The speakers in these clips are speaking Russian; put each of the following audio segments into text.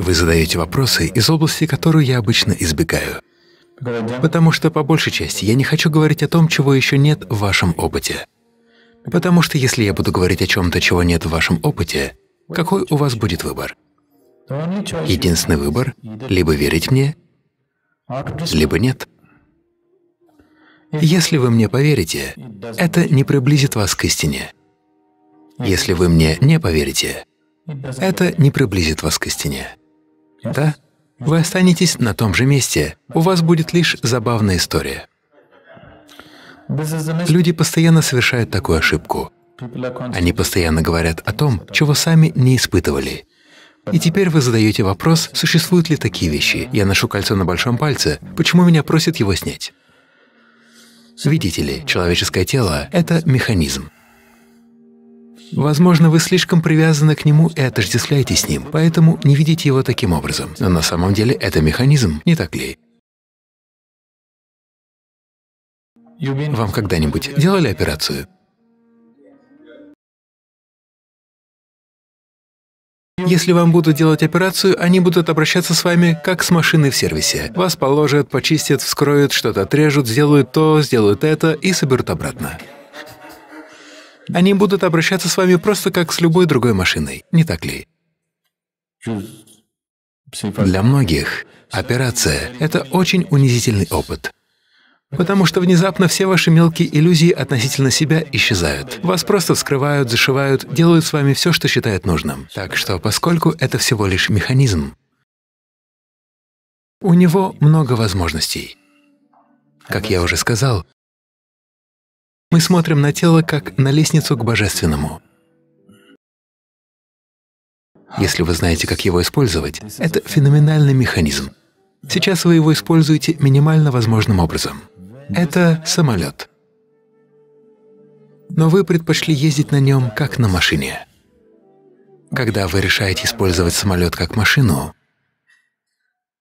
Вы задаете вопросы из области, которую я обычно избегаю. Потому что, по большей части, я не хочу говорить о том, чего еще нет в вашем опыте. Потому что если я буду говорить о чем-то, чего нет в вашем опыте, какой у вас будет выбор? Единственный выбор — либо верить мне, либо нет. Если вы мне поверите, это не приблизит вас к истине. Если вы мне не поверите, это не приблизит вас к истине. Да? Вы останетесь на том же месте, у вас будет лишь забавная история. Люди постоянно совершают такую ошибку. Они постоянно говорят о том, чего сами не испытывали. И теперь вы задаете вопрос, существуют ли такие вещи. Я ношу кольцо на большом пальце, почему меня просят его снять? Видите ли, человеческое тело — это механизм. Возможно, вы слишком привязаны к нему и отождествляете с ним, поэтому не видите его таким образом. Но на самом деле это механизм, не так ли? Вам когда-нибудь делали операцию? Если вам будут делать операцию, они будут обращаться с вами как с машиной в сервисе. Вас положат, почистят, вскроют, что-то отрежут, сделают то, сделают это и соберут обратно. Они будут обращаться с вами просто как с любой другой машиной, не так ли? Для многих операция — это очень унизительный опыт. Потому что внезапно все ваши мелкие иллюзии относительно себя исчезают. Вас просто вскрывают, зашивают, делают с вами все, что считают нужным. Так что, поскольку это всего лишь механизм, у него много возможностей. Как я уже сказал, мы смотрим на тело как на лестницу к Божественному. Если вы знаете, как его использовать, это феноменальный механизм. Сейчас вы его используете минимально возможным образом. Это самолет. Но вы предпочли ездить на нем как на машине. Когда вы решаете использовать самолет как машину,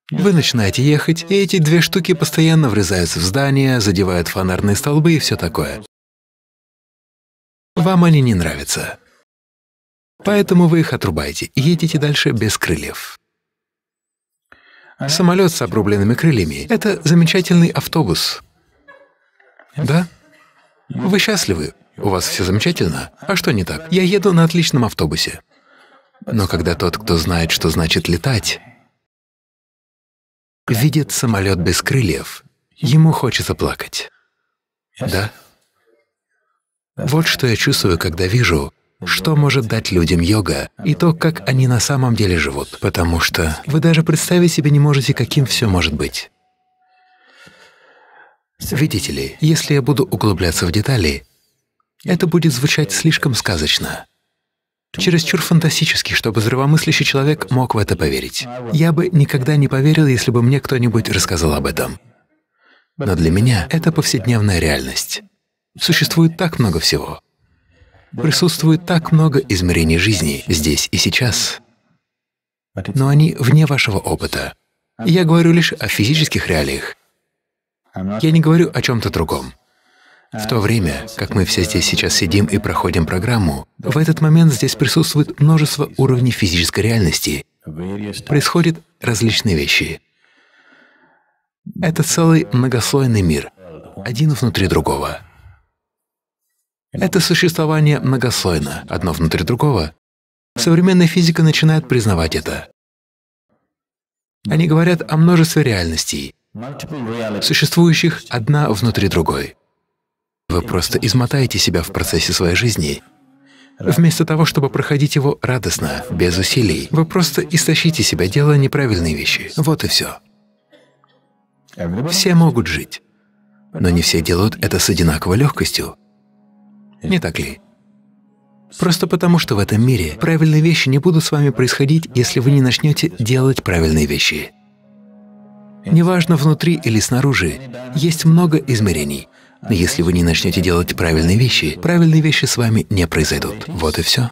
вы начинаете ехать, и эти две штуки постоянно врезаются в здания, задевают фонарные столбы и все такое. Вам они не нравятся. Поэтому вы их отрубаете и едете дальше без крыльев. Самолет с обрубленными крыльями — это замечательный автобус. Да? Вы счастливы, у вас все замечательно. А что не так? Я еду на отличном автобусе. Но когда тот, кто знает, что значит летать, видит самолет без крыльев, ему хочется плакать. Да? Вот что я чувствую, когда вижу, что может дать людям йога и то, как они на самом деле живут, потому что вы даже представить себе не можете, каким все может быть. Видите ли, если я буду углубляться в детали, это будет звучать слишком сказочно, чересчур фантастически, чтобы здравомыслящий человек мог в это поверить. Я бы никогда не поверил, если бы мне кто-нибудь рассказал об этом. Но для меня это повседневная реальность. Существует так много всего. Присутствует так много измерений жизни здесь и сейчас, но они вне вашего опыта. Я говорю лишь о физических реалиях. Я не говорю о чем-то другом. В то время, как мы все здесь сейчас сидим и проходим программу, в этот момент здесь присутствует множество уровней физической реальности. Происходят различные вещи. Это целый многослойный мир, один внутри другого. Это существование многослойно, одно внутри другого. Современная физика начинает признавать это. Они говорят о множестве реальностей, существующих одна внутри другой. Вы просто измотаете себя в процессе своей жизни. Вместо того, чтобы проходить его радостно, без усилий, вы просто истощите себя, делая неправильные вещи. Вот и все. Все могут жить, но не все делают это с одинаковой легкостью не так ли? Просто потому, что в этом мире правильные вещи не будут с вами происходить, если вы не начнете делать правильные вещи. Неважно, внутри или снаружи, есть много измерений. Но если вы не начнете делать правильные вещи, правильные вещи с вами не произойдут. Вот и все.